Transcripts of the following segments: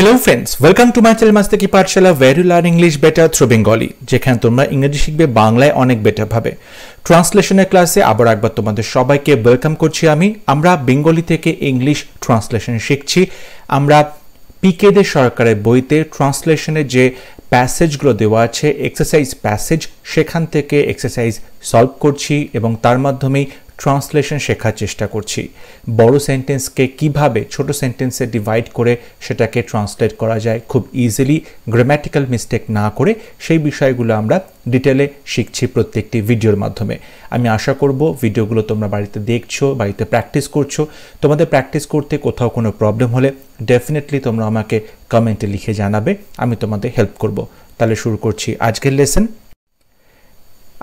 hello friends welcome to my channel Mastaki Pathshala where you learn English better through Bengali যেখানে তোমরা ইংরেজি শিখবে বাংলায় অনেক বেটারভাবে ট্রান্সলেশনের ক্লাসে আবার একবার তোমাদের সবাইকে ওয়েলকাম করছি আমি আমরা বেঙ্গলি থেকে ইংলিশ ট্রান্সলেশন শিখছি আমরা পিকেদের সরকারের বইতে ট্রান্সলেশনের যে প্যাসেজগুলো দেওয়া আছে এক্সারসাইজ প্যাসেজ সেখান থেকে এক্সারসাইজ সলভ করছি এবং তার মাধ্যমেই ট্রান্সলেশন শেখার চেষ্টা করছি বড় সেন্টেন্সকে কিভাবে ছোট সেন্টেন্সে ডিভাইড করে সেটাকে ট্রান্সলেট করা যায় খুব ইজিলি গ্রামাটিক্যাল মিস্টেক না করে সেই বিষয়গুলো আমরা ডিটেলে শিখছি প্রত্যেকটি ভিডিওর মাধ্যমে আমি আশা করব ভিডিওগুলো তোমরা বাড়িতে দেখছো বাড়িতে প্র্যাকটিস করছো তোমাদের প্র্যাকটিস করতে কোথাও কোনো প্রবলেম হলে ডেফিনেটলি তোমরা আমাকে কমেন্টে লিখে জানাবে আমি তোমাদের হেল্প করব তাহলে শুরু করছি আজকের লেসন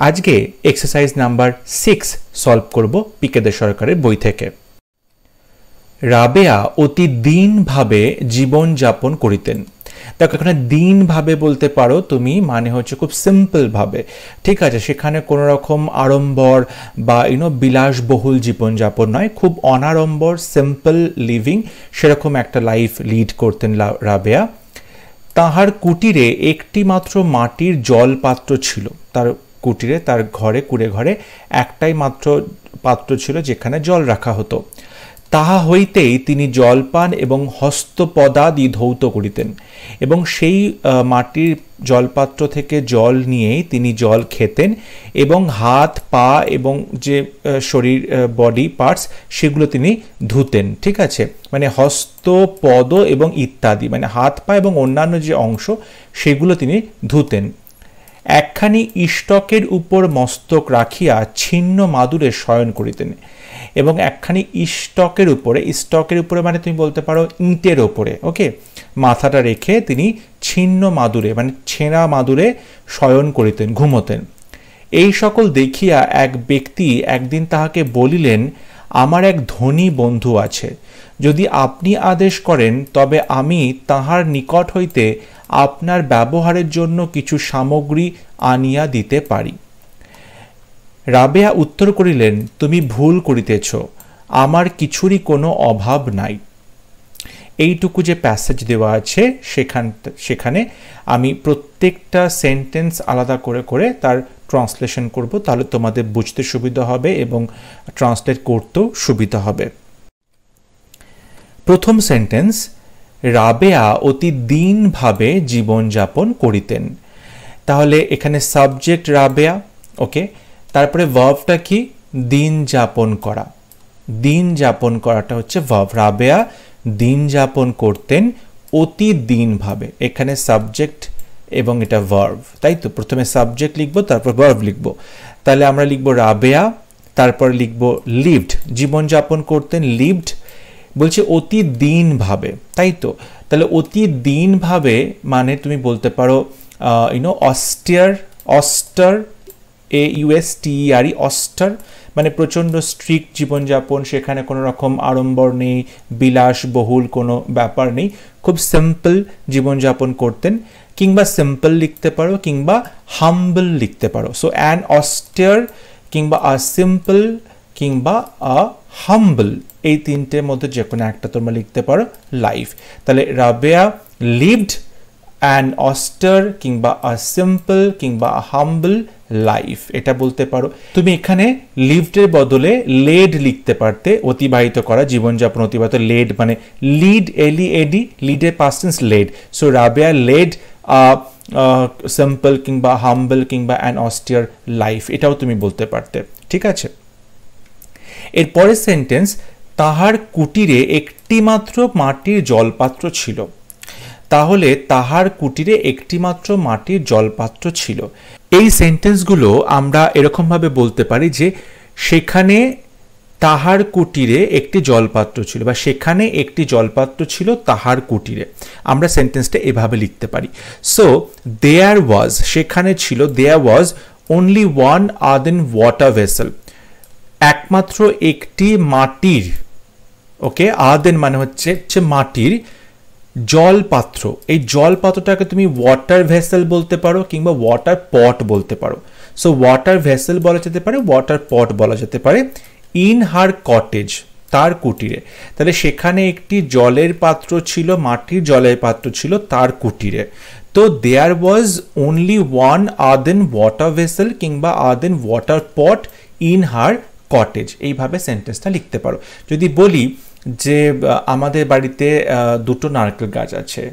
আজকে এক্সারসাইজ নাম্বার সিক্স সলভ করব পিকেদের সরকারের বই থেকে রাবেয়া অতি দিনভাবে জীবনযাপন করিতেন দেখো এখানে দিনভাবে বলতে পারো তুমি মানে হচ্ছে খুব সিম্পলভাবে ঠিক আছে সেখানে কোনো রকম আড়ম্বর বা ইউনো বিলাসবহুল জীবনযাপন নয় খুব অনাড়ম্বর সিম্পল লিভিং সেরকম একটা লাইফ লিড করতেন রাবেয়া তাহার কুটিরে একটি মাত্র মাটির জলপাত্র ছিল তার কুটিরে তার ঘরে কুড়ে ঘরে একটাই মাত্র পাত্র ছিল যেখানে জল রাখা হতো তাহা হইতেই তিনি জলপান এবং হস্তপদাদি ধৌত করিতেন এবং সেই মাটির জলপাত্র থেকে জল নিয়েই তিনি জল খেতেন এবং হাত পা এবং যে শরীর বডি পার্টস সেগুলো তিনি ধুতেন ঠিক আছে মানে হস্ত পদ এবং ইত্যাদি মানে হাত পা এবং অন্যান্য যে অংশ সেগুলো তিনি ধুতেন একখানি ইষ্টকের উপর মস্তক রাখিয়া ছিন্ন মাদুরে শয়ন করিতেন এবং একখানি ইষ্টকের উপরে স্টকের উপরে মানে তুমি বলতে পারো ইঁটের ওপরে ওকে মাথাটা রেখে তিনি ছিন্ন মাদুরে মানে ছেঁড়া মাদুরে শয়ন করিতেন ঘুমোতেন এই সকল দেখিয়া এক ব্যক্তি একদিন তাহাকে বলিলেন আমার এক ধনী বন্ধু আছে যদি আপনি আদেশ করেন তবে আমি তাহার নিকট হইতে আপনার ব্যবহারের জন্য কিছু সামগ্রী আনিয়া দিতে পারি রাবেয়া উত্তর করিলেন তুমি ভুল করিতেছ আমার কিছুরই কোনো অভাব নাই এইটুকু যে প্যাসেজ দেওয়া আছে সেখান সেখানে আমি প্রত্যেকটা সেন্টেন্স আলাদা করে করে তার ট্রান্সলেশন করব তাহলে তোমাদের বুঝতে সুবিধা হবে এবং ট্রান্সলেট করতেও সুবিধা হবে প্রথম সেন্টেন্স রাবেয়া অতি দীনভাবে জীবনযাপন করিতেন তাহলে এখানে সাবজেক্ট রাবেয়া ওকে তারপরে ভার্ভটা কি দিন যাপন করা দিন যাপন করাটা হচ্ছে ভার্ভ রাবেয়া দিন যাপন করতেন অতি দিনভাবে এখানে সাবজেক্ট এবং এটা ভার্ভ তাই তো প্রথমে সাবজেক্ট লিখবো তারপর ভার্ভ লিখবো তাহলে আমরা লিখবো রাবেয়া তারপর লিখবো লিভড জীবনযাপন করতেন লিভড বলছে অতি দিনভাবে তাই তো তাহলে অতি দিনভাবে মানে তুমি বলতে পারো you know austere austere A U S T E R E austere মানে প্রচণ্ড স্ট্রিক্ট জীবনযাপন সেখানে কোনো রকম আড়ম্বর নেই বিলাসবহুল কোনো ব্যাপার নেই খুব সিম্পল জীবনযাপন করতেন কিংবা সিম্পল লিখতে পারো কিংবা হাম্বল লিখতে পারো সো অ্যান অস্টিয়ার কিংবা আ সিম্পল কিংবা আ হাম্বল এই তিনটের মধ্যে যে কোনো একটা তোমরা লিখতে পারো লাইফ তাহলে রাবেয়া লিভড অ্যান অস্টার কিংবা আ সিম্পল কিংবা আ হাম্বল লাইফ এটা বলতে পারো তুমি এখানে লিভডের বদলে লেড লিখতে পারতে অতিবাহিত করা জীবনযাপন অতিবাহিত লেড মানে লিড এলি এডি লিডের পার্সেন্স লেড সো রাবেয়া লেড সিম্পল কিংবা হাম্বল কিংবা অ্যান অস্টিয়ার লাইফ এটাও তুমি বলতে পারতে ঠিক আছে এর পরের সেন্টেন্স তাহার কুটিরে একটিমাত্র মাটির জলপাত্র ছিল তাহলে তাহার কুটিরে একটিমাত্র মাটির জলপাত্র ছিল এই সেন্টেন্সগুলো আমরা এরকমভাবে বলতে পারি যে সেখানে তাহার কুটিরে একটি জলপাত্র ছিল বা সেখানে একটি জলপাত্র ছিল তাহার কুটিরে আমরা সেন্টেন্সটা এভাবে লিখতে পারি সো দেয়ার ওয়াজ সেখানে ছিল there was only one earthen water vessel একমাত্র একটি মাটির ওকে আদেন মানে হচ্ছে হচ্ছে মাটির জল পাত্র এই জল পাত্রটাকে তুমি ওয়াটার ভেসেল বলতে পারো কিংবা ওয়াটার পট বলতে পারো সো ওয়াটার ভেসেল বলা যেতে পারে ওয়াটার পট বলা যেতে পারে ইন হার কটেজ তার কুটিরে তাহলে সেখানে একটি জলের পাত্র ছিল মাটির জলের পাত্র ছিল তার কুটিরে তো there was only one earthen water vessel কিংবা earthen water pot in her cottage এইভাবে সেন্টেন্সটা লিখতে পারো যদি বলি যে আমাদের বাড়িতে দুটো নারকেল গাছ আছে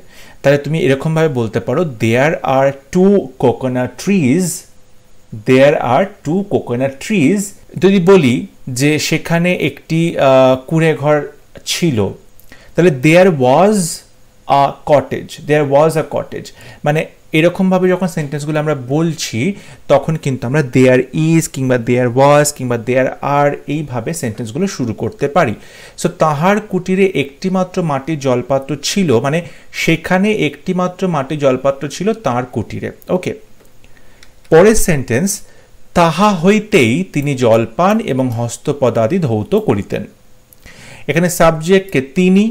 তাহলে তুমি এরকমভাবে বলতে পারো there are two coconut trees there are two coconut trees যদি বলি যে সেখানে একটি কুঁড়ে ঘর ছিল তাহলে দেয়ার ওয়াজ আ কটেজ দেয়ার ওয়াজ আ কটেজ মানে এরকমভাবে যখন সেন্টেন্সগুলো আমরা বলছি তখন কিন্তু আমরা দেয়ার ইজ কিংবা দেয়ার ওয়াজ কিংবা দেয়ার আর এইভাবে সেন্টেন্সগুলো শুরু করতে পারি সো তাহার কুটিরে একটিমাত্র মাটির জলপাত্র ছিল মানে সেখানে একটিমাত্র মাটির জলপাত্র ছিল তার কুটিরে ওকে পরের সেন্টেন্স তাহা হইতেই তিনি জলপান এবং হস্তপদাদি ধৌত করিতেন এখানে সাবজেক্টকে তিনি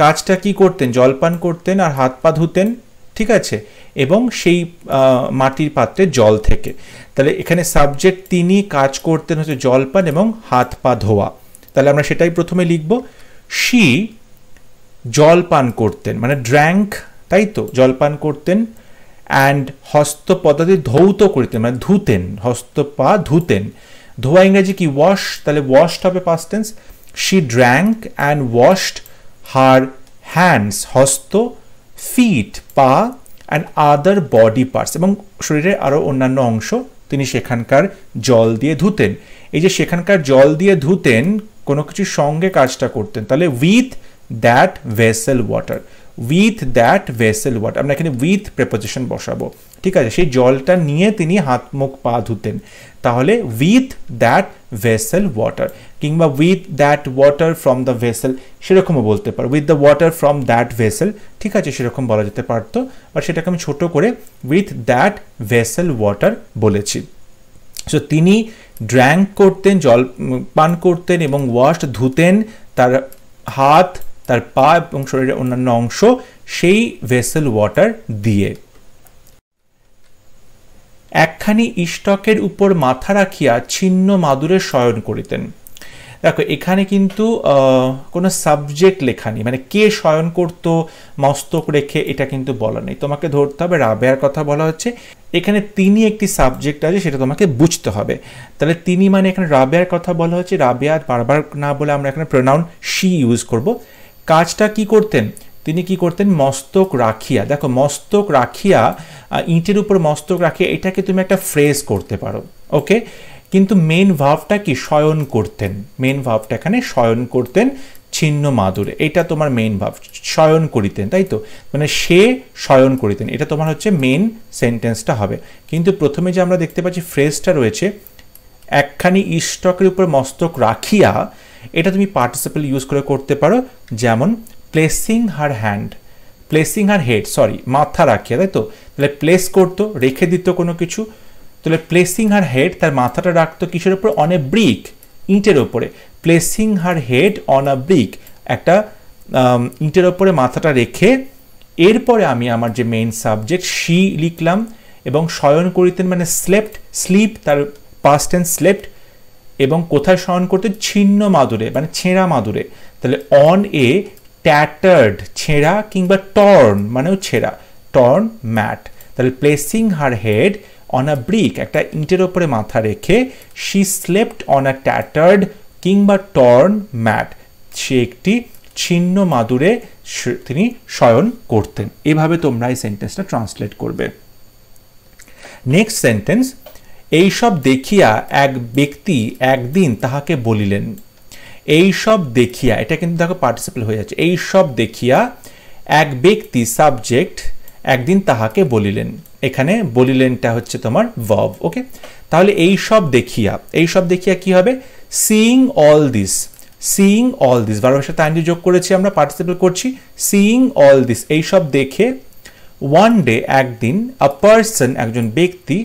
কাজটা কি করতেন জলপান করতেন আর হাত পা ধুতেন ঠিক আছে এবং সেই মাটির পাত্রে জল থেকে তাহলে এখানে সাবজেক্ট তিনি কাজ করতেন হচ্ছে জলপান এবং হাত পা ধোয়া তাহলে আমরা সেটাই প্রথমে লিখব সি জলপান করতেন মানে ড্র্যাঙ্ক তাই তো জলপান করতেন অ্যান্ড হস্ত হস্তপদাদি ধৌত করতেন মানে ধুতেন হস্ত পা ধুতেন ধোয়া ইংরেজি কি ওয়াশ তাহলে ওয়াশড হবে past tense she she drank and washed her hands হস্ত ফিট পা অ্যান্ড আদার বডি পার্টস এবং শরীরের আরও অন্যান্য অংশ তিনি সেখানকার জল দিয়ে ধুতেন এই যে সেখানকার জল দিয়ে ধুতেন কোনো কিছুর সঙ্গে কাজটা করতেন তাহলে with that vessel water with that vessel water আমরা এখানে উইথ প্রেপোজিশন বসাবো ঠিক আছে সেই জলটা নিয়ে তিনি হাত মুখ পা ধুতেন তাহলে উইথ দ্যাট ভেসেল ওয়াটার কিংবা with that water from the vessel সেরকমও বলতে পারো with the water from that vessel ঠিক আছে সেরকম বলা যেতে পারতো আর সেটাকে আমি ছোট করে উইথ দ্যাট ভেসেল ওয়াটার বলেছি সো তিনি ড্র্যাঙ্ক করতেন জল পান করতেন এবং ওয়াশ ধুতেন তার হাত তার পা এবং শরীরের অন্যান্য অংশ সেই ভেসেল ওয়াটার দিয়ে একখানি ইষ্টকের উপর মাথা রাখিয়া ছিন্ন মাদুরে শয়ন করিতেন দেখো এখানে কিন্তু কোনো সাবজেক্ট লেখা নেই মানে কে শয়ন করতো মস্তক রেখে এটা কিন্তু বলা নেই তোমাকে ধরতে হবে রাবেয়ার কথা বলা হচ্ছে এখানে তিনি একটি সাবজেক্ট আছে সেটা তোমাকে বুঝতে হবে তাহলে তিনি মানে এখানে রাবেয়ার কথা বলা হচ্ছে রাবেয়া বারবার না বলে আমরা এখানে প্রোনাউন শি ইউজ করব কাজটা কি করতেন তিনি কি করতেন মস্তক রাখিয়া দেখো মস্তক রাখিয়া ইঁটের উপর মস্তক রাখিয়া এটাকে তুমি একটা ফ্রেজ করতে পারো ওকে কিন্তু মেন ভাবটা কি শয়ন করতেন মেন ভাবটা এখানে শয়ন করতেন ছিন্ন মাদুরে এটা তোমার মেন ভাব শয়ন করিতেন তাই তো মানে সে শয়ন করিতেন এটা তোমার হচ্ছে মেন সেন্টেন্সটা হবে কিন্তু প্রথমে যে আমরা দেখতে পাচ্ছি ফ্রেজটা রয়েছে একখানি ইষ্টকের উপর মস্তক রাখিয়া এটা তুমি পার্টিসিপেল ইউজ করে করতে পারো যেমন placing her hand placing her head sorry মাথা রাখিয়া তাই তো তাহলে প্লেস করতো রেখে দিত কোনো কিছু তাহলে প্লেসিং হার হেড তার মাথাটা রাখতো কিসের উপর অন এ ব্রিক ইঁটের ওপরে placing her head on a brick একটা ইঁটের ওপরে মাথাটা রেখে এরপরে আমি আমার যে মেইন সাবজেক্ট শি লিখলাম এবং শয়ন করিতেন মানে স্লেপ্ট স্লিপ তার পাস্ট অ্যান্ড স্লেপ্ট এবং কোথায় স্মরণ করতে ছিন্ন মাদুরে মানে ছেঁড়া মাদুরে তাহলে অন এ ট্যাটার্ড ছেঁড়া কিংবা টর্ন মানেও ছেঁড়া টর্ন ম্যাট তাহলে placing her head on a brick একটা ইঁটের ওপরে মাথা রেখে she slept on a tattered কিংবা টর্ন ম্যাট সে একটি ছিন্ন মাদুরে তিনি শয়ন করতেন এভাবে তোমরা এই সেন্টেন্সটা ট্রান্সলেট করবে নেক্সট সেন্টেন্স এইসব দেখিয়া এক ব্যক্তি একদিন তাহাকে বলিলেন এই সব দেখিয়া এটা কিন্তু দেখো পার্টিসিপেল হয়ে যাচ্ছে এই সব দেখিয়া এক ব্যক্তি সাবজেক্ট একদিন তাহাকে বলিলেন এখানে বলিলেনটা হচ্ছে তোমার ভব ওকে তাহলে এই সব দেখিয়া এই সব দেখিয়া কি হবে seeing all this seeing all this বারো বছর আইনটি যোগ করেছি আমরা পার্টিসিপেল করছি সিইং অল দিস এই সব দেখে ওয়ান ডে একদিন আ পার্সন একজন ব্যক্তি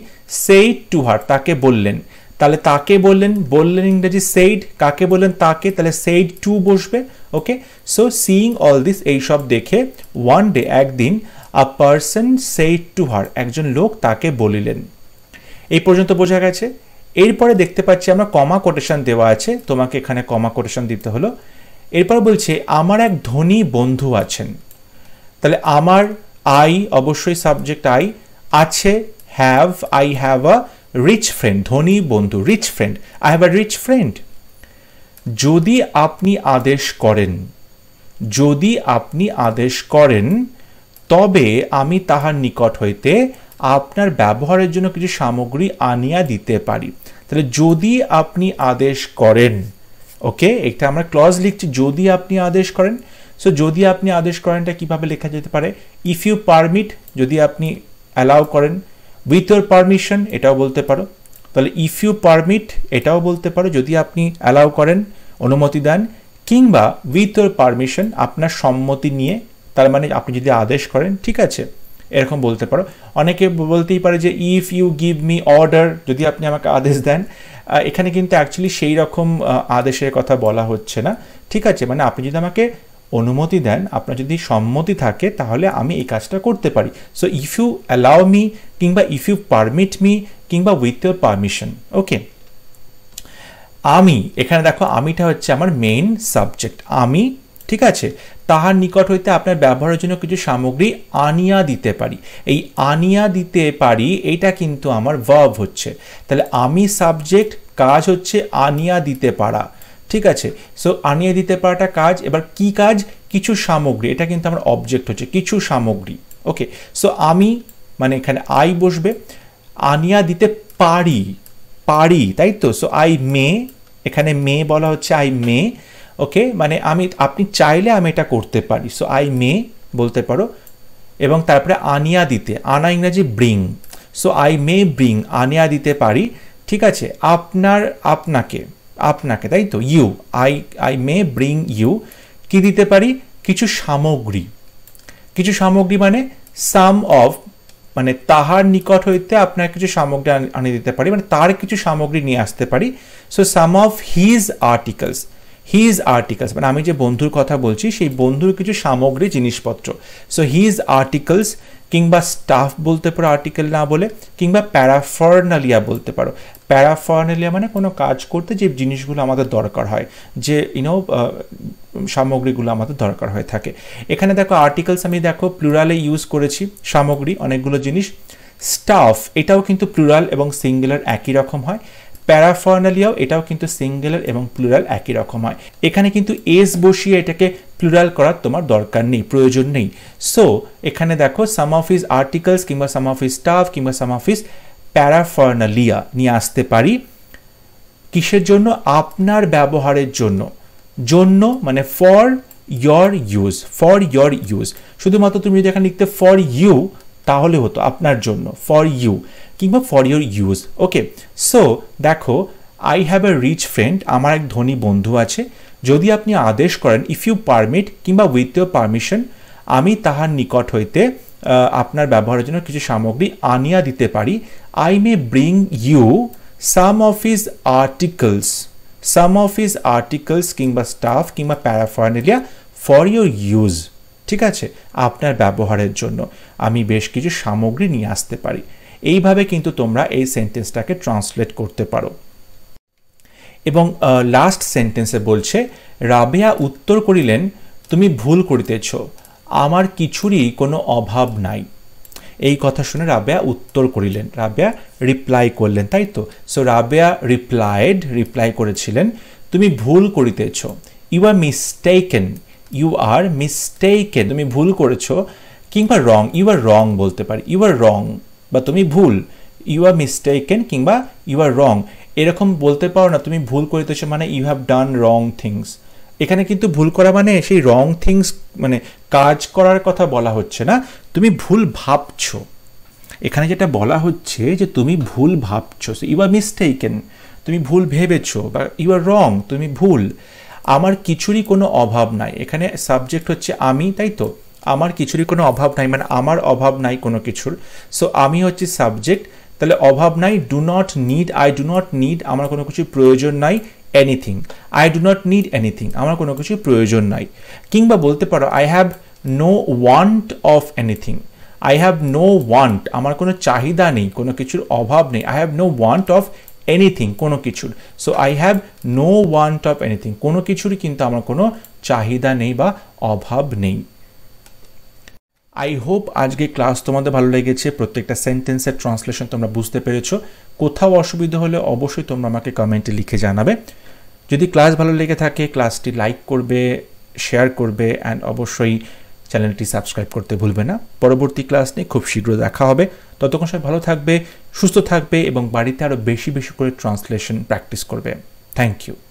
সেইড টু হার তাকে বললেন তাহলে তাকে বললেন বললেন ইংরেজি সেইড কাকে বললেন তাকে তাহলে সেইড টু বসবে okay so seeing all this এইসব দেখে ওয়ান ডে একদিন a person said to her একজন লোক তাকে বলিলেন এই পর্যন্ত বোঝা গেছে এরপরে দেখতে পাচ্ছি আমরা কমা কোটেশন দেওয়া আছে তোমাকে এখানে কমা কোটেশন দিতে হলো এরপর বলছে আমার এক ধনী বন্ধু আছেন তাহলে আমার আই অবশ্যই সাবজেক্ট আই আছে have I have a rich friend ধনী বন্ধু rich friend I have a rich friend যদি আপনি আদেশ করেন যদি আপনি আদেশ করেন তবে আমি তাহার নিকট হইতে আপনার ব্যবহারের জন্য কিছু সামগ্রী আনিয়া দিতে পারি তাহলে যদি আপনি আদেশ করেন ওকে এটা আমরা ক্লজ লিখছি যদি আপনি আদেশ করেন সো যদি আপনি আদেশ করেনটা কিভাবে লেখা যেতে পারে ইফ ইউ পারমিট যদি আপনি অ্যালাউ করেন উইথ ইউর পারমিশন এটাও বলতে পারো তাহলে ইফ ইউ পারমিট এটাও বলতে পারো যদি আপনি অ্যালাউ করেন অনুমতি দেন কিংবা উইথ ইউর পারমিশন আপনার সম্মতি নিয়ে তার মানে আপনি যদি আদেশ করেন ঠিক আছে এরকম বলতে পারো অনেকে বলতেই পারে যে if you give me order যদি আপনি আমাকে আদেশ দেন এখানে কিন্তু অ্যাকচুয়ালি সেই রকম আদেশের কথা বলা হচ্ছে না ঠিক আছে মানে আপনি যদি আমাকে অনুমতি দেন আপনার যদি সম্মতি থাকে তাহলে আমি এই কাজটা করতে পারি so if you allow me কিংবা ইফ ইউ পারমিট মি কিংবা উইথ ইউর পারমিশন ওকে আমি এখানে দেখো আমিটা হচ্ছে আমার মেইন সাবজেক্ট আমি ঠিক আছে তাহার নিকট হইতে আপনার ব্যবহারের জন্য কিছু সামগ্রী আনিয়া দিতে পারি এই আনিয়া দিতে পারি এটা কিন্তু আমার ভার্ব হচ্ছে তাহলে আমি সাবজেক্ট কাজ হচ্ছে আনিয়া দিতে পারা ঠিক আছে সো আনিয়ে দিতে পারাটা কাজ এবার কি কাজ কিছু সামগ্রী এটা কিন্তু আমার অবজেক্ট হচ্ছে কিছু সামগ্রী ওকে সো আমি মানে এখানে আই বসবে আনিয়া দিতে পারি পারি তাই তো সো আই মে এখানে মে বলা হচ্ছে আই মে ওকে মানে আমি আপনি চাইলে আমি এটা করতে পারি সো আই মে বলতে পারো এবং তারপরে আনিয়া দিতে আনা ইংরাজি bring so I may bring আনিয়া দিতে পারি ঠিক আছে আপনার আপনাকে আপনাকে তাই তো you I I may bring you কি দিতে পারি কিছু সামগ্রী কিছু সামগ্রী মানে সাম অফ মানে তাহার নিকট হইতে আপনার কিছু সামগ্রী আনিয়ে দিতে পারি মানে তার কিছু সামগ্রী নিয়ে আসতে পারি so some of his articles his articles মানে আমি যে বন্ধুর কথা বলছি সেই বন্ধুর কিছু সামগ্রী জিনিসপত্র সো হিজ আর্টিকেলস কিংবা স্টাফ বলতে পারো আর্টিকেল না বলে কিংবা প্যারাফার্নালিয়া বলতে পারো প্যারাফার্নেলিয়া মানে কোনো কাজ করতে যে জিনিসগুলো আমাদের দরকার হয় যে ইউনো সামগ্রীগুলো আমাদের দরকার হয়ে থাকে এখানে দেখো আর্টিকেলস আমি দেখো প্লুরালে ইউজ করেছি সামগ্রী অনেকগুলো জিনিস স্টাফ এটাও কিন্তু প্লুরাল এবং সিঙ্গুলার একই রকম হয় প্যারাফর্নালিয়াও এটাও কিন্তু সিঙ্গুলার এবং প্লুরাল একই রকম হয় এখানে কিন্তু এস বসিয়ে এটাকে প্লুরাল করার তোমার দরকার নেই প্রয়োজন নেই সো এখানে দেখো সাম অফ হিজ আর্টিকেলস কিংবা সাম অফ হিজ স্টাফ কিংবা সাম অফ প্যারাফার্নালিয়া নিয়ে আসতে পারি কিসের জন্য আপনার ব্যবহারের জন্য জন্য মানে for your use for your use শুধুমাত্র তুমি যদি এখানে লিখতে ফর ইউ তাহলে হতো আপনার জন্য ফর ইউ কিংবা for your use okay so দেখো I have a rich friend আমার এক ধনী বন্ধু আছে যদি আপনি আদেশ করেন ইফ ইউ পারমিট কিংবা উইথ ইউর পারমিশন আমি তাহার নিকট হইতে আপনার ব্যবহারের জন্য কিছু সামগ্রী আনিয়া দিতে পারি I may bring you some of his articles some of his articles কিংবা স্টাফ কিংবা প্যারাফার্নেলিয়া ফর ইউর ইউজ ঠিক আছে আপনার ব্যবহারের জন্য আমি বেশ কিছু সামগ্রী নিয়ে আসতে পারি এইভাবে কিন্তু তোমরা এই সেন্টেন্সটাকে ট্রান্সলেট করতে পারো এবং লাস্ট সেন্টেন্সে বলছে রাবেয়া উত্তর করিলেন তুমি ভুল করিতেছ আমার কিছুরই কোনো অভাব নাই এই কথা শুনে রাবেয়া উত্তর করিলেন রাবেয়া রিপ্লাই করলেন তাই তো সো রাবেয়া রিপ্লাইড রিপ্লাই করেছিলেন তুমি ভুল করিতেছ you are mistaken you are mistaken তুমি ভুল করেছো কিংবা রং ইউ আর রং বলতে পারি ইউ আর রং বা তুমি ভুল ইউ আর মিস্টেকেন কিংবা ইউ আর রং এরকম বলতে পারো না তুমি ভুল করিতেছো মানে you have done wrong things এখানে কিন্তু ভুল করা মানে সেই রং থিংস মানে কাজ করার কথা বলা হচ্ছে না তুমি ভুল ভাবছো এখানে যেটা বলা হচ্ছে যে তুমি ভুল ভাবছো ইউ আর মিস্টেকেন তুমি ভুল ভেবেছো বা ইউ আর রং তুমি ভুল আমার কিছুরই কোনো অভাব নাই এখানে সাবজেক্ট হচ্ছে আমি তাই তো আমার কিছুরই কোনো অভাব নাই মানে আমার অভাব নাই কোনো কিছুর সো আমি হচ্ছে সাবজেক্ট তাহলে অভাব নাই do not need I do not need আমার কোনো কিছু প্রয়োজন নাই anything I do not need anything আমার কোনো কিছু প্রয়োজন নাই কিংবা বলতে পারো I have no want of anything I have no want আমার কোনো চাহিদা নেই কোনো কিছুর অভাব নেই I have no want of anything কোনো কিছুর so I have no want of anything কোনো কিছুরই কিন্তু আমার কোনো চাহিদা নেই বা অভাব নেই আই হোপ আজকে ক্লাস তোমাদের ভালো লেগেছে প্রত্যেকটা সেন্টেন্সের ট্রান্সলেশন তোমরা বুঝতে পেরেছো কোথাও অসুবিধা হলে অবশ্যই তোমরা আমাকে কমেন্টে লিখে জানাবে যদি ক্লাস ভালো লেগে থাকে ক্লাসটি লাইক করবে শেয়ার করবে অ্যান্ড অবশ্যই চ্যানেলটি সাবস্ক্রাইব করতে ভুলবে না পরবর্তী ক্লাস নিয়ে খুব শীঘ্র দেখা হবে ততক্ষণ সবাই ভালো থাকবে সুস্থ থাকবে এবং বাড়িতে আরও বেশি বেশি করে ট্রান্সলেশন প্র্যাকটিস করবে থ্যাংক ইউ